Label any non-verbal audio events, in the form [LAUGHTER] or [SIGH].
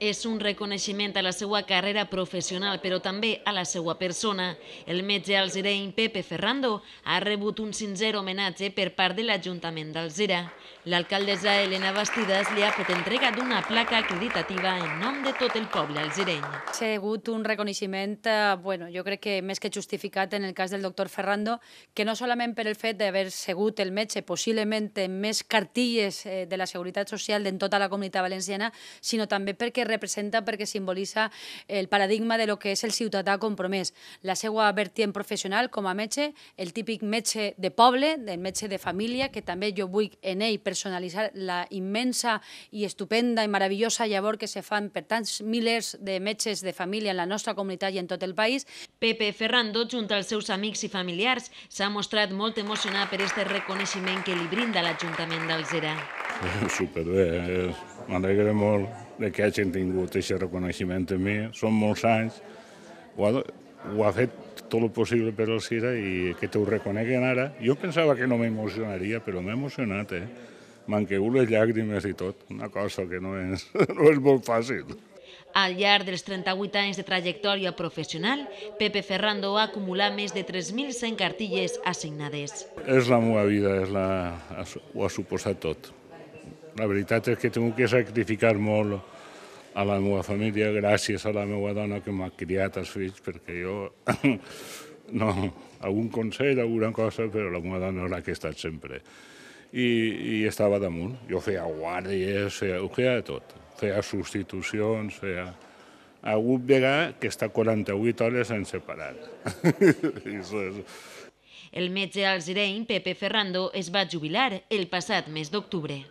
és un reconeixement a la seva carrera professional, però també a la seva persona. El metge alzireny Pepe Ferrando ha rebut un sincer homenatge per part de l'Ajuntament d'Alzira. L'alcaldessa Elena Bastidas li ha fet entrega una placa acreditativa en nom de tot el poble alzireny. Ha sigut un reconeixement, eh, bueno, jo crec que més que justificat en el cas del doctor Ferrando, que no solament per el fet d'haver sigut el metge possiblement més cartilles eh, de la Seguretat Social en tota la comunitat valenciana, sinó també perquè representa perquè simbolitza el paradigma de lo que és el ciutadà compromès, la seva vertient professional com a metge, el típic metge de poble, del metge de família, que també jo vull en ell personalitzar la immensa i estupenda i meravellosa llavor que se fan per tants milers de metges de família en la nostra comunitat i en tot el país. Pepe Ferrando, junt als seus amics i familiars, s'ha mostrat molt emocionat per aquest reconeixement que li brinda l'Ajuntament d'Alzira. [LAUGHS] Superbé, eh? m'alegra molt de que hagin tingut aquest reconeixement a mi. Són molts anys, ho ha, ho ha fet tot el possible per al Cira i que te ho reconeguen ara. Jo pensava que no m'emocionaria, però m'he emocionat, eh? M'han caigut les llàgrimes i tot, una cosa que no és, [LAUGHS] no és molt fàcil. Al llarg dels 38 anys de trajectòria professional, Pepe Ferrando ha acumulat més de 3.100 cartilles assignades. És la meva vida, és la... ho ha suposat tot. La veritat és que he tingut que sacrificar molt a la meva família gràcies a la meva dona que m'ha criat els fills, perquè jo [LAUGHS] no, algun consell, alguna cosa, però la meva dona era la que he estat sempre. I, i estava damunt. Jo feia guàrdies, feia, ho feia de tot. Feia substitucions, feia algun vegà que està 48 hores sense separat. [LAUGHS] el metge alzireny Pepe Ferrando es va jubilar el passat mes d'octubre.